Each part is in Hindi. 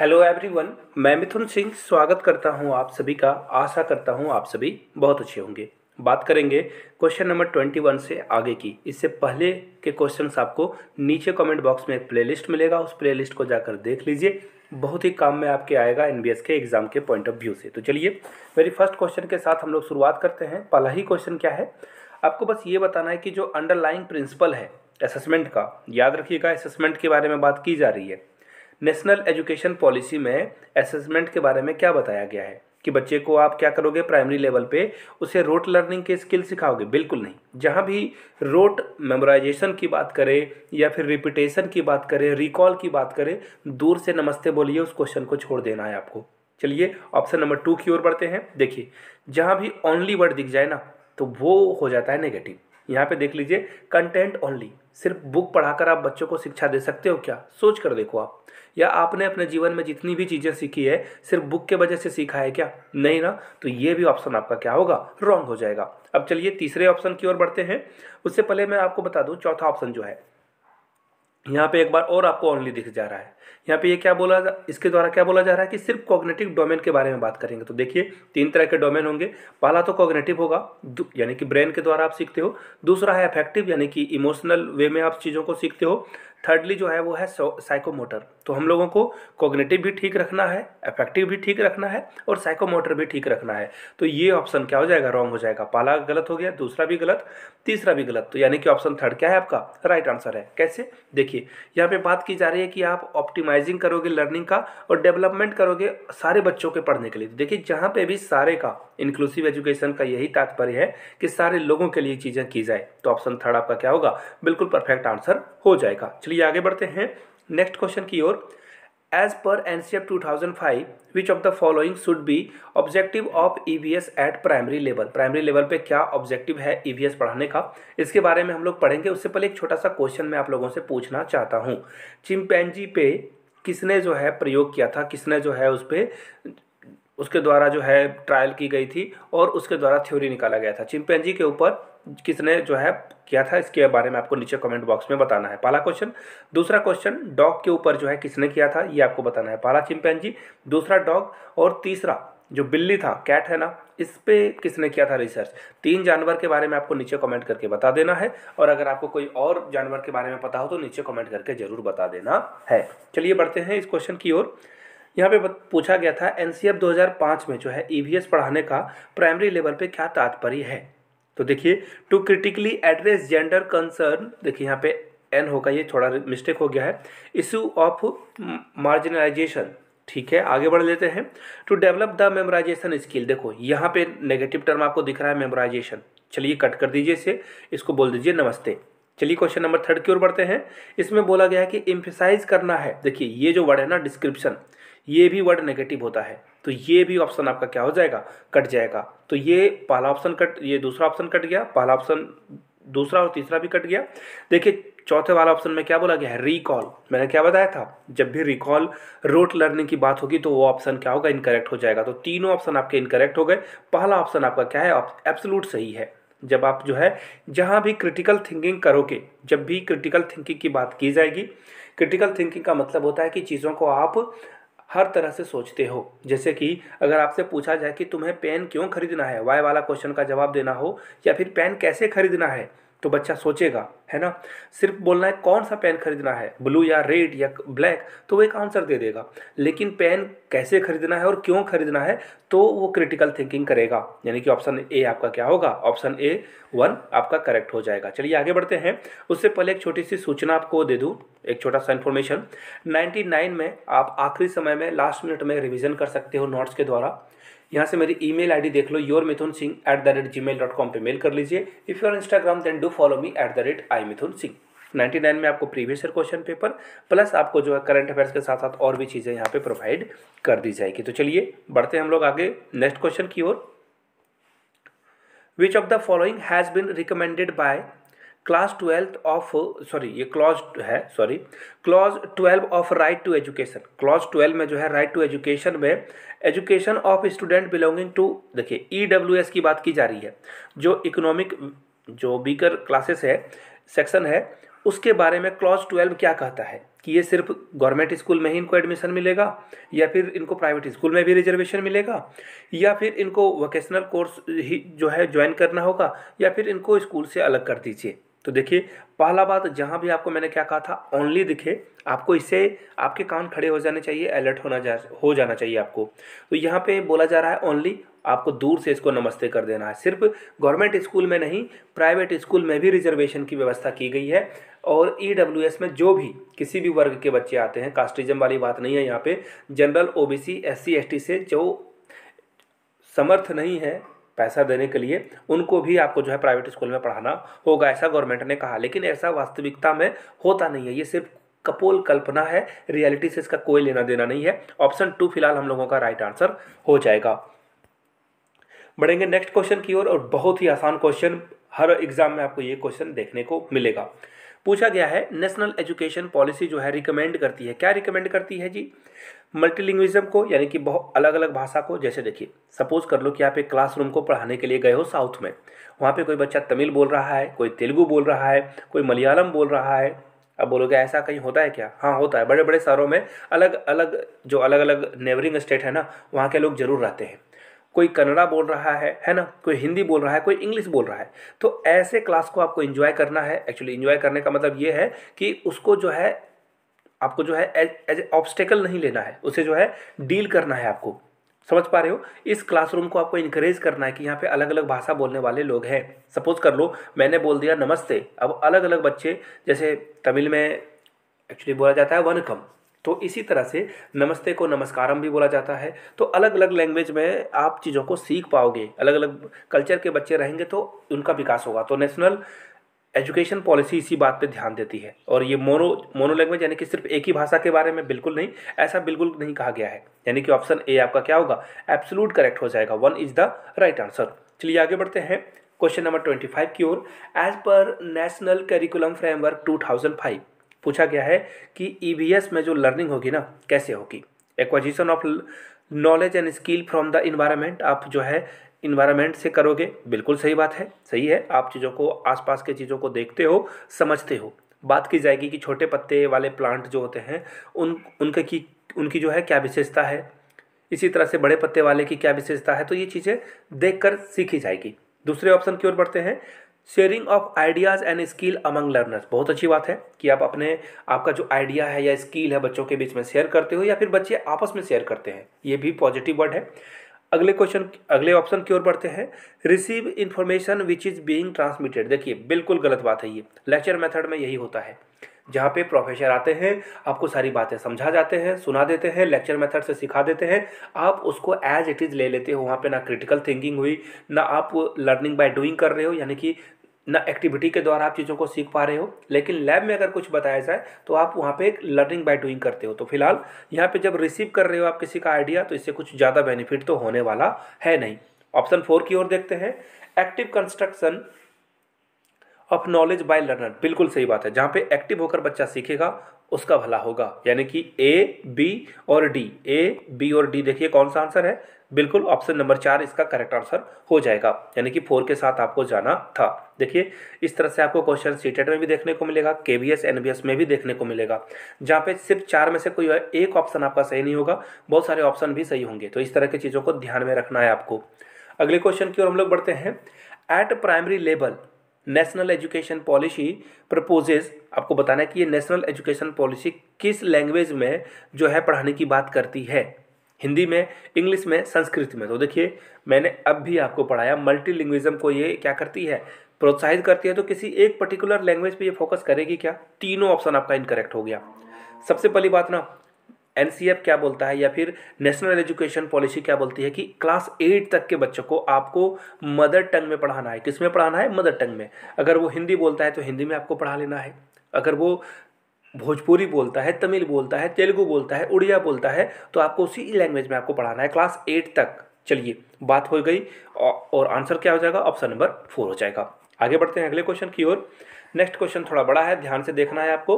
हेलो एवरीवन मैं मिथुन सिंह स्वागत करता हूं आप सभी का आशा करता हूं आप सभी बहुत अच्छे होंगे बात करेंगे क्वेश्चन नंबर ट्वेंटी वन से आगे की इससे पहले के क्वेश्चंस आपको नीचे कमेंट बॉक्स में एक प्लेलिस्ट मिलेगा उस प्लेलिस्ट को जाकर देख लीजिए बहुत ही काम में आपके आएगा एन के एग्ज़ाम के पॉइंट ऑफ व्यू से तो चलिए मेरी फर्स्ट क्वेश्चन के साथ हम लोग शुरुआत करते हैं पहला ही क्वेश्चन क्या है आपको बस ये बताना है कि जो अंडरलाइंग प्रिंसिपल है असेसमेंट का याद रखिएगा असेसमेंट के बारे में बात की जा रही है नेशनल एजुकेशन पॉलिसी में असेसमेंट के बारे में क्या बताया गया है कि बच्चे को आप क्या करोगे प्राइमरी लेवल पे उसे रोट लर्निंग के स्किल सिखाओगे बिल्कुल नहीं जहाँ भी रोट मेमोराइजेशन की बात करें या फिर रिपीटेशन की बात करें रिकॉल की बात करें दूर से नमस्ते बोलिए उस क्वेश्चन को छोड़ देना है आपको चलिए ऑप्शन नंबर टू की ओर बढ़ते हैं देखिए जहाँ भी ओनली वर्ड दिख जाए ना तो वो हो जाता है नेगेटिव यहाँ पे देख लीजिए कंटेंट ओनली सिर्फ बुक पढ़ाकर आप बच्चों को शिक्षा दे सकते हो क्या सोच कर देखो आप या आपने अपने जीवन में जितनी भी चीज़ें सीखी है सिर्फ बुक के वजह से सीखा है क्या नहीं ना तो ये भी ऑप्शन आपका क्या होगा रॉन्ग हो जाएगा अब चलिए तीसरे ऑप्शन की ओर बढ़ते हैं उससे पहले मैं आपको बता दूँ चौथा ऑप्शन जो है यहाँ पे एक बार और आपको ओनली दिख जा रहा है यहाँ पे ये क्या बोला जा इसके द्वारा क्या बोला जा रहा है कि सिर्फ कॉग्नेटिव डोमेन के बारे में बात करेंगे तो देखिए तीन तरह के डोमेन होंगे पहला तो कॉग्नेटिव होगा यानी कि ब्रेन के द्वारा आप सीखते हो दूसरा है अफेक्टिव यानी कि इमोशनल वे में आप चीज़ों को सीखते हो थर्डली जो है वो है साइकोमोटर तो हम लोगों को कॉग्नेटिव भी ठीक रखना है अफेक्टिव भी ठीक रखना है और साइकोमोटर भी ठीक रखना है तो ये ऑप्शन क्या हो जाएगा रॉन्ग हो जाएगा पहला गलत हो गया दूसरा भी गलत तीसरा भी गलत तो यानी कि ऑप्शन थर्ड क्या है आपका राइट right आंसर है कैसे देखिए यहाँ पे बात की जा रही है कि आप ऑप्टिक ऑप्टिमाइजिंग करोगे लर्निंग का और डेवलपमेंट करोगे सारे बच्चों के पढ़ने के लिए देखिए जहाँ पे भी सारे का इंक्लूसिव एजुकेशन का यही तात्पर्य है कि सारे लोगों के लिए चीज़ें की जाए तो ऑप्शन थर्ड आपका क्या होगा बिल्कुल परफेक्ट आंसर हो जाएगा चलिए आगे बढ़ते हैं नेक्स्ट क्वेश्चन की ओर As per NCF 2005, which of the following should be objective of EVS at primary level? Primary level पे क्या objective है EVS पढ़ाने का इसके बारे में हम लोग पढ़ेंगे उससे पहले एक छोटा सा क्वेश्चन मैं आप लोगों से पूछना चाहता हूँ चिंपैंजी पे किसने जो है प्रयोग किया था किसने जो है उस पर उसके द्वारा जो है ट्रायल की गई थी और उसके द्वारा थ्योरी निकाला गया था चिंपैंजी के ऊपर किसने जो है किया था इसके बारे में आपको नीचे कमेंट बॉक्स में बताना है पहला क्वेश्चन दूसरा क्वेश्चन डॉग के ऊपर जो है किसने किया था ये आपको बताना है पहला चिंपैंजी दूसरा डॉग और तीसरा जो बिल्ली था कैट है ना इस पर किसने किया था रिसर्च तीन जानवर के बारे में आपको नीचे कमेंट करके बता देना है और अगर आपको कोई और जानवर के बारे में पता हो तो नीचे कमेंट करके ज़रूर बता देना है चलिए बढ़ते हैं इस क्वेश्चन की ओर यहाँ पे पूछा गया था एन 2005 में जो है ई e पढ़ाने का प्राइमरी लेवल पे क्या तात्पर्य है तो देखिए to critically address gender concern देखिए यहाँ पे एन होगा ये थोड़ा मिस्टेक हो गया है इशू ऑफ मार्जिनलाइजेशन ठीक है आगे बढ़ लेते हैं to develop the memorization skill देखो यहाँ पे नेगेटिव टर्म आपको दिख रहा है मेमोराइजेशन चलिए कट कर दीजिए इसे इसको बोल दीजिए नमस्ते चलिए क्वेश्चन नंबर थर्ड की ओर बढ़ते हैं इसमें बोला गया है कि इम्फिसाइज करना है देखिए ये जो वर्ड है ना डिस्क्रिप्शन ये भी वर्ड नेगेटिव होता है तो ये भी ऑप्शन आपका क्या हो जाएगा कट जाएगा तो ये पहला ऑप्शन कट ये दूसरा ऑप्शन कट गया पहला ऑप्शन दूसरा और तीसरा भी कट गया देखिए चौथे वाला ऑप्शन में क्या बोला गया है रिकॉल मैंने क्या बताया था जब भी रिकॉल रोट लर्निंग की बात होगी तो वो ऑप्शन क्या होगा इनकरेक्ट हो जाएगा तो तीनों ऑप्शन आपके इनकरेक्ट हो गए पहला ऑप्शन आपका क्या है एब्सोलूट सही है जब आप जो है जहाँ भी क्रिटिकल थिंकिंग करोगे जब भी क्रिटिकल थिंकिंग की बात की जाएगी क्रिटिकल थिंकिंग का मतलब होता है कि चीज़ों को आप हर तरह से सोचते हो जैसे कि अगर आपसे पूछा जाए कि तुम्हें पेन क्यों खरीदना है वाई वाला क्वेश्चन का जवाब देना हो या फिर पेन कैसे खरीदना है तो बच्चा सोचेगा है ना सिर्फ बोलना है कौन सा पेन खरीदना है ब्लू या रेड या ब्लैक तो वो एक आंसर दे देगा लेकिन पेन कैसे खरीदना है और क्यों खरीदना है तो वो क्रिटिकल थिंकिंग करेगा यानी कि ऑप्शन ए आपका क्या होगा ऑप्शन ए वन आपका करेक्ट हो जाएगा चलिए आगे बढ़ते हैं उससे पहले एक छोटी सी सूचना आपको दे दूँ एक छोटा सा इन्फॉर्मेशन 99 में आप आखिरी समय में लास्ट मिनट में रिविज़न कर सकते हो नोट्स के द्वारा यहाँ से मेरी ईमेल आईडी देख लो your Mithun Singh at the rate Gmail dot com पर मेल कर लीजिए if your Instagram then do follow me at the rate I Mithun Singh nine में आपको previous year question paper plus आपको जो है करंट अफेयर्स के साथ साथ और भी चीज़ें यहाँ पे प्रोवाइड कर दी जाएगी तो चलिए बढ़ते हैं हम लोग आगे नेक्स्ट क्वेश्चन की ओर which of the following has been recommended by class twelfth of sorry ये क्लॉज है sorry clause twelve of right to education clause twelve में जो है राइट टू एजुकेशन में education of student belonging to देखिए ई डब्ल्यू एस की बात की जा रही है जो इकोनॉमिक जो बीकर क्लासेस है सेक्शन है उसके बारे में क्लॉज ट्वेल्व क्या कहता है कि ये सिर्फ गवर्नमेंट स्कूल में ही इनको एडमिशन मिलेगा या फिर इनको प्राइवेट स्कूल में भी रिजर्वेशन मिलेगा या फिर इनको वोकेशनल कोर्स ही जो है ज्वाइन करना होगा या फिर इनको स्कूल से अलग कर दीजिए तो देखिए पहला बात जहाँ भी आपको मैंने क्या कहा था ओनली दिखे आपको इससे आपके कान खड़े हो जाने चाहिए अलर्ट होना जा हो जाना चाहिए आपको तो यहाँ पे बोला जा रहा है ओनली आपको दूर से इसको नमस्ते कर देना है सिर्फ गवर्नमेंट स्कूल में नहीं प्राइवेट स्कूल में भी रिजर्वेशन की व्यवस्था की गई है और ई e में जो भी किसी भी वर्ग के बच्चे आते हैं कास्टिज्म वाली बात नहीं है यहाँ पर general O B C S से जो समर्थ नहीं है पैसा देने के लिए उनको भी आपको जो है प्राइवेट स्कूल में पढ़ाना होगा ऐसा गवर्नमेंट ने कहा लेकिन ऐसा वास्तविकता में होता नहीं है ये सिर्फ कपोल कल्पना है रियलिटी से इसका कोई लेना देना नहीं है ऑप्शन टू फिलहाल हम लोगों का राइट आंसर हो जाएगा बढ़ेंगे नेक्स्ट क्वेश्चन की ओर और, और बहुत ही आसान क्वेश्चन हर एग्जाम में आपको ये क्वेश्चन देखने को मिलेगा पूछा गया है नेशनल एजुकेशन पॉलिसी जो है रिकमेंड करती है क्या रिकमेंड करती है जी मल्टीलिंग्विज्म को यानी कि बहुत अलग अलग भाषा को जैसे देखिए सपोज कर लो कि आप एक क्लासरूम को पढ़ाने के लिए गए हो साउथ में वहाँ पे कोई बच्चा तमिल बोल रहा है कोई तेलुगु बोल रहा है कोई मलयालम बोल रहा है अब बोलोगे ऐसा कहीं होता है क्या हाँ होता है बड़े बड़े शहरों में अलग अलग जो अलग अलग नेबरिंग स्टेट है ना वहाँ के लोग जरूर रहते हैं कोई कन्नड़ा बोल रहा है है ना कोई हिंदी बोल रहा है कोई इंग्लिश बोल रहा है तो ऐसे क्लास को आपको इन्जॉय करना है एक्चुअली इन्जॉय करने का मतलब ये है कि उसको जो है आपको जो है एज ए ऑब्स्टेकल नहीं लेना है उसे जो है डील करना है आपको समझ पा रहे हो इस क्लासरूम को आपको इंकरेज करना है कि यहाँ पे अलग अलग भाषा बोलने वाले लोग हैं सपोज कर लो मैंने बोल दिया नमस्ते अब अलग अलग बच्चे जैसे तमिल में एक्चुअली बोला जाता है वनकम तो इसी तरह से नमस्ते को नमस्कारम भी बोला जाता है तो अलग अलग लैंग्वेज में आप चीज़ों को सीख पाओगे अलग अलग कल्चर के बच्चे रहेंगे तो उनका विकास होगा तो नेशनल एजुकेशन पॉलिसी इसी बात पे ध्यान देती है और ये मोनो मोनो लैंग्वेज यानी कि सिर्फ एक ही भाषा के बारे में बिल्कुल नहीं ऐसा बिल्कुल नहीं कहा गया है यानी कि ऑप्शन ए आपका क्या होगा एब्सोलूट करेक्ट हो जाएगा one is the right answer चलिए आगे बढ़ते हैं क्वेश्चन नंबर ट्वेंटी फाइव की ओर as per national curriculum framework two thousand five पूछा गया है कि ई e में जो लर्निंग होगी ना कैसे होगी acquisition of knowledge and skill from the environment आप जो है इन्वायरमेंट से करोगे बिल्कुल सही बात है सही है आप चीज़ों को आसपास के चीज़ों को देखते हो समझते हो बात की जाएगी कि छोटे पत्ते वाले प्लांट जो होते हैं उन उनके की उनकी जो है क्या विशेषता है इसी तरह से बड़े पत्ते वाले की क्या विशेषता है तो ये चीज़ें देखकर सीखी जाएगी दूसरे ऑप्शन की ओर बढ़ते हैं sharing of ideas and skill among learners बहुत अच्छी बात है कि आप अपने आपका जो आइडिया है या स्किल है बच्चों के बीच में शेयर करते हो या फिर बच्चे आपस में शेयर करते हैं ये भी पॉजिटिव वर्ड है अगले क्वेश्चन अगले ऑप्शन की ओर बढ़ते हैं receive information which is being transmitted देखिए बिल्कुल गलत बात है ये लेक्चर मेथड में यही होता है जहाँ पे प्रोफेसर आते हैं आपको सारी बातें समझा जाते हैं सुना देते हैं लेक्चर मेथड से सिखा देते हैं आप उसको एज इट इज़ ले लेते हो वहाँ पे ना क्रिटिकल थिंकिंग हुई ना आप लर्निंग बाय डूइंग कर रहे हो यानी कि ना एक्टिविटी के द्वारा आप चीज़ों को सीख पा रहे हो लेकिन लैब में अगर कुछ बताया जाए तो आप वहाँ पे एक लर्निंग बाय डूइंग करते हो तो फिलहाल यहाँ पे जब रिसीव कर रहे हो आप किसी का आइडिया तो इससे कुछ ज़्यादा बेनिफिट तो होने वाला है नहीं ऑप्शन फोर की ओर देखते हैं active construction of knowledge by learner बिल्कुल सही बात है जहाँ पे एक्टिव होकर बच्चा सीखेगा उसका भला होगा यानी कि ए बी और डी ए बी और डी देखिए कौन सा आंसर है बिल्कुल ऑप्शन नंबर चार इसका करेक्ट आंसर हो जाएगा यानी कि फोर के साथ आपको जाना था देखिए इस तरह से आपको क्वेश्चन सीटेट e में भी देखने को मिलेगा के B S N B S में भी देखने को मिलेगा जहाँ पे सिर्फ चार में से कोई एक ऑप्शन आपका सही नहीं होगा बहुत सारे ऑप्शन भी सही होंगे तो इस तरह की चीज़ों को ध्यान में रखना है आपको अगले क्वेश्चन की ओर हम लोग बढ़ते हैं at primary level national education policy proposes आपको बताना है कि ये नेशनल एजुकेशन पॉलिसी किस लैंग्वेज में जो है पढ़ाने की बात करती है हिंदी में इंग्लिश में संस्कृत में तो देखिए मैंने अब भी आपको पढ़ाया मल्टीलिंग्विज्म को ये क्या करती है प्रोत्साहित करती है तो किसी एक पर्टिकुलर लैंग्वेज पे ये फोकस करेगी क्या तीनों ऑप्शन आपका इनकरेक्ट हो गया सबसे पहली बात ना एन क्या बोलता है या फिर नेशनल एजुकेशन पॉलिसी क्या बोलती है कि क्लास एट तक के बच्चों को आपको मदर टंग में पढ़ाना है किस में पढ़ाना है मदर टंग में अगर वो हिंदी बोलता है तो हिंदी में आपको पढ़ा लेना है अगर वो भोजपुरी बोलता है तमिल बोलता है तेलुगु बोलता है उड़िया बोलता है तो आपको उसी लैंग्वेज में आपको पढ़ाना है क्लास एट तक चलिए बात हो गई और आंसर क्या हो जाएगा ऑप्शन नंबर फोर हो जाएगा आगे बढ़ते हैं अगले क्वेश्चन की ओर नेक्स्ट क्वेश्चन थोड़ा बड़ा है ध्यान से देखना है आपको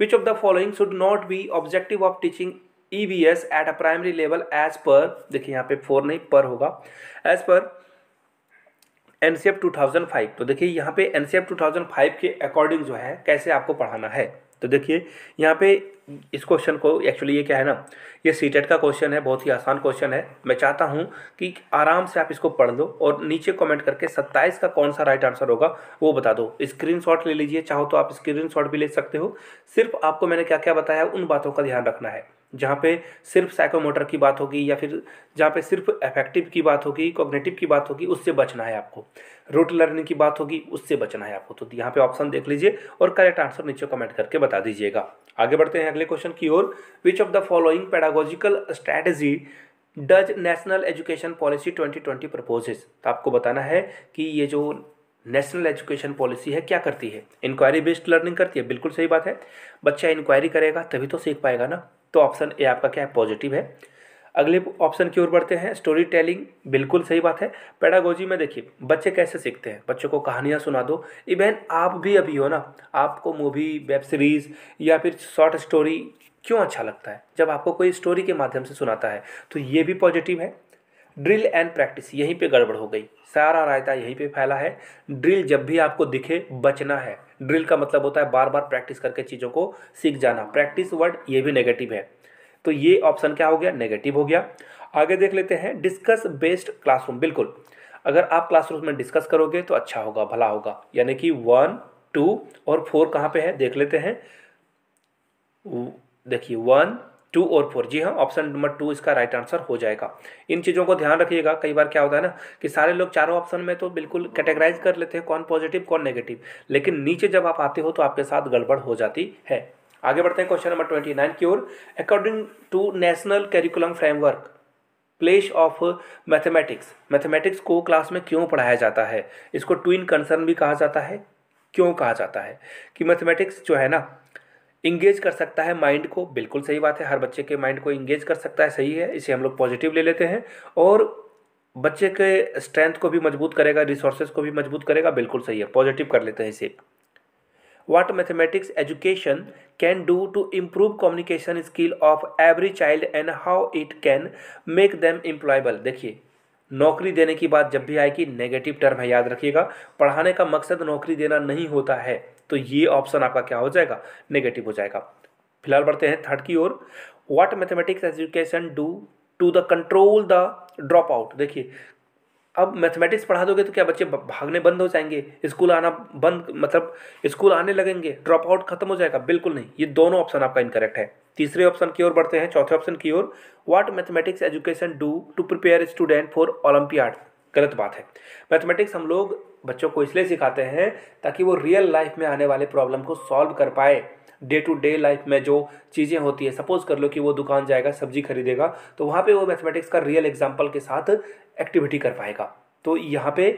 which of the following should not be objective of teaching E B S at a primary level as per देखिए यहाँ पे फोर नहीं पर होगा as per N C F two thousand five तो देखिए यहाँ पे N C F two thousand five के अकॉर्डिंग जो है कैसे आपको पढ़ाना है तो देखिए यहाँ पे इस क्वेश्चन को एक्चुअली ये क्या है ना ये सी e का क्वेश्चन है बहुत ही आसान क्वेश्चन है मैं चाहता हूँ कि आराम से आप इसको पढ़ लो और नीचे कमेंट करके 27 का कौन सा राइट आंसर होगा वो बता दो स्क्रीनशॉट ले लीजिए चाहो तो आप स्क्रीनशॉट भी ले सकते हो सिर्फ आपको मैंने क्या क्या बताया उन बातों का ध्यान रखना है जहाँ पे सिर्फ साइकोमोटर की बात होगी या फिर जहाँ पे सिर्फ अफेक्टिव की बात होगी कॉग्नेटिव की बात होगी उससे बचना है आपको रूट लर्निंग की बात होगी उससे बचना है आपको तो यहाँ पे ऑप्शन देख लीजिए और करेक्ट आंसर नीचे कमेंट करके बता दीजिएगा आगे बढ़ते हैं अगले क्वेश्चन की ओर which of the following pedagogical strategy does national education policy twenty proposes तो आपको बताना है कि ये जो नेशनल एजुकेशन पॉलिसी है क्या करती है इंक्वायरी बेस्ड लर्निंग करती है बिल्कुल सही बात है बच्चा इंक्वायरी करेगा तभी तो सीख पाएगा ना तो ऑप्शन ए आपका क्या है पॉजिटिव है अगले ऑप्शन की ओर बढ़ते हैं स्टोरी टेलिंग बिल्कुल सही बात है पैडागोजी में देखिए बच्चे कैसे सीखते हैं बच्चों को कहानियाँ सुना दो इवेन आप भी अभी हो ना आपको मूवी वेब सीरीज़ या फिर शॉर्ट स्टोरी क्यों अच्छा लगता है जब आपको कोई स्टोरी के माध्यम से सुनाता है तो ये भी पॉजिटिव है ड्रिल एंड प्रैक्टिस यहीं पे गड़बड़ हो गई सारा रायता यहीं पे फैला है ड्रिल जब भी आपको दिखे बचना है ड्रिल का मतलब होता है बार बार प्रैक्टिस करके चीज़ों को सीख जाना प्रैक्टिस वर्ड ये भी नेगेटिव है तो ये ऑप्शन क्या हो गया नेगेटिव हो गया आगे देख लेते हैं डिस्कस बेस्ड क्लासरूम बिल्कुल अगर आप क्लासरूम में डिस्कस करोगे तो अच्छा होगा भला होगा यानी कि वन टू और फोर कहाँ पे है देख लेते हैं देखिए वन टू और फोर जी हाँ ऑप्शन नंबर टू इसका राइट आंसर हो जाएगा इन चीज़ों को ध्यान रखिएगा कई बार क्या होता है ना कि सारे लोग चारों ऑप्शन में तो बिल्कुल कैटेगराइज कर लेते हैं कौन पॉजिटिव कौन नेगेटिव लेकिन नीचे जब आप आते हो तो आपके साथ गड़बड़ हो जाती है आगे बढ़ते हैं क्वेश्चन नंबर ट्वेंटी नाइन की ओर according to national curriculum framework place of mathematics mathematics को क्लास में क्यों पढ़ाया जाता है इसको ट्विन कंसर्न भी कहा जाता है क्यों कहा जाता है कि मैथमेटिक्स जो है ना इंगेज कर सकता है माइंड को बिल्कुल सही बात है हर बच्चे के माइंड को इंगेज कर सकता है सही है इसे हम लोग पॉजिटिव ले लेते हैं और बच्चे के स्ट्रेंथ को भी मजबूत करेगा रिसोर्सेज को भी मजबूत करेगा बिल्कुल सही है पॉजिटिव कर लेते हैं इसे what mathematics education can do to improve communication skill of every child and how it can make them employable देखिए नौकरी देने की बात जब भी आएगी नेगेटिव टर्म है याद रखिएगा पढ़ाने का मकसद नौकरी देना नहीं होता है तो ये ऑप्शन आपका क्या हो जाएगा नेगेटिव हो जाएगा फिलहाल बढ़ते हैं थर्ड की ओर what mathematics education do to the control the drop out देखिए अब मैथमेटिक्स पढ़ा दोगे तो क्या बच्चे भागने बंद हो जाएंगे स्कूल आना बंद मतलब स्कूल आने लगेंगे ड्रॉप आउट खत्म हो जाएगा बिल्कुल नहीं ये दोनों ऑप्शन आपका इनकरेक्ट है तीसरे ऑप्शन की ओर बढ़ते हैं चौथे ऑप्शन की ओर what mathematics education do to prepare student for olympiad गलत बात है मैथमेटिक्स हम लोग बच्चों को इसलिए सिखाते हैं ताकि वो रियल लाइफ में आने वाले प्रॉब्लम को सॉल्व कर पाए डे टू डे लाइफ में जो चीज़ें होती है सपोज कर लो कि वो दुकान जाएगा सब्जी खरीदेगा तो वहाँ पे वो मैथमेटिक्स का रियल एग्जाम्पल के साथ एक्टिविटी कर पाएगा तो यहाँ पे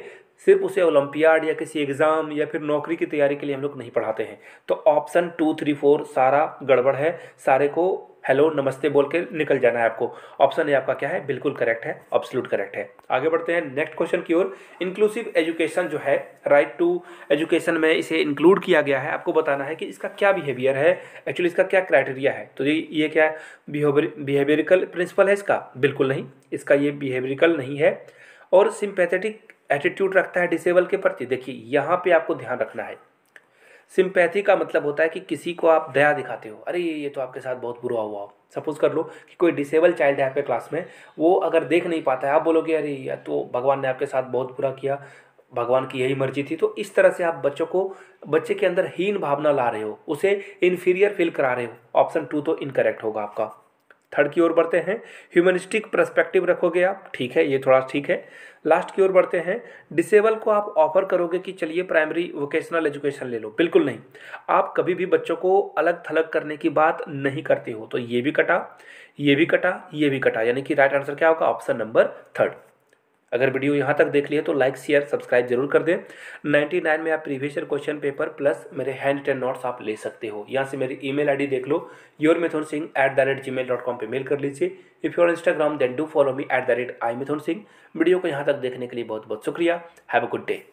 सिर्फ उसे ओलंपियाड या किसी एग्ज़ाम या फिर नौकरी की तैयारी के लिए हम लोग नहीं पढ़ाते हैं तो ऑप्शन टू थ्री फोर सारा गड़बड़ है सारे को हेलो नमस्ते बोल के निकल जाना है आपको ऑप्शन ए आपका क्या है बिल्कुल करेक्ट है ऑब्सोल्यूट करेक्ट है आगे बढ़ते हैं नेक्स्ट क्वेश्चन की ओर इंक्लूसिव एजुकेशन जो है राइट टू एजुकेशन में इसे इंक्लूड किया गया है आपको बताना है कि इसका क्या बिहेवियर है एक्चुअली इसका क्या क्राइटेरिया है तो ये क्या है बिहेवियरिकल प्रिंसिपल है इसका बिल्कुल नहीं इसका ये बिहेवियरिकल नहीं है और सिंपैथेटिक एटीट्यूड रखता है डिसेबल के प्रति देखिए यहाँ पे आपको ध्यान रखना है सिंपैथी का मतलब होता है कि किसी को आप दया दिखाते हो अरे ये तो आपके साथ बहुत बुरा हुआ सपोज कर लो कि कोई डिसेबल चाइल्ड है आपके क्लास में वो अगर देख नहीं पाता है आप बोलोगे अरे या तो भगवान ने आपके साथ बहुत बुरा किया भगवान की यही मर्जी थी तो इस तरह से आप बच्चों को बच्चे के अंदर हीन भावना ला रहे हो उसे इन्फीरियर फील करा रहे हो ऑप्शन टू तो इनकरेक्ट होगा आपका थर्ड की ओर बढ़ते हैं ह्यूमनिस्टिक परस्पेक्टिव रखोगे आप ठीक है ये थोड़ा ठीक है लास्ट की ओर बढ़ते हैं डिसेबल को आप ऑफर करोगे कि चलिए प्राइमरी वोकेशनल एजुकेशन ले लो बिल्कुल नहीं आप कभी भी बच्चों को अलग थलग करने की बात नहीं करते हो तो ये भी कटा ये भी कटा ये भी कटा यानी कि राइट आंसर क्या होगा ऑप्शन नंबर थर्ड अगर वीडियो यहाँ तक देख लिया तो लाइक शेयर सब्सक्राइब जरूर कर दें नाइन में आप प्रीवियसर क्वेश्चन पेपर प्लस मेरे हैंड रिटन नोट्स आप ले सकते हो यहाँ से मेरी ईमेल आईडी देख लो your Mithun Singh at the rate Gmail dot com पर मेल कर लीजिए if your Instagram then do follow me at the rate I Mithun Singh video को यहाँ तक देखने के लिए बहुत बहुत शुक्रिया हैव अ गुड डे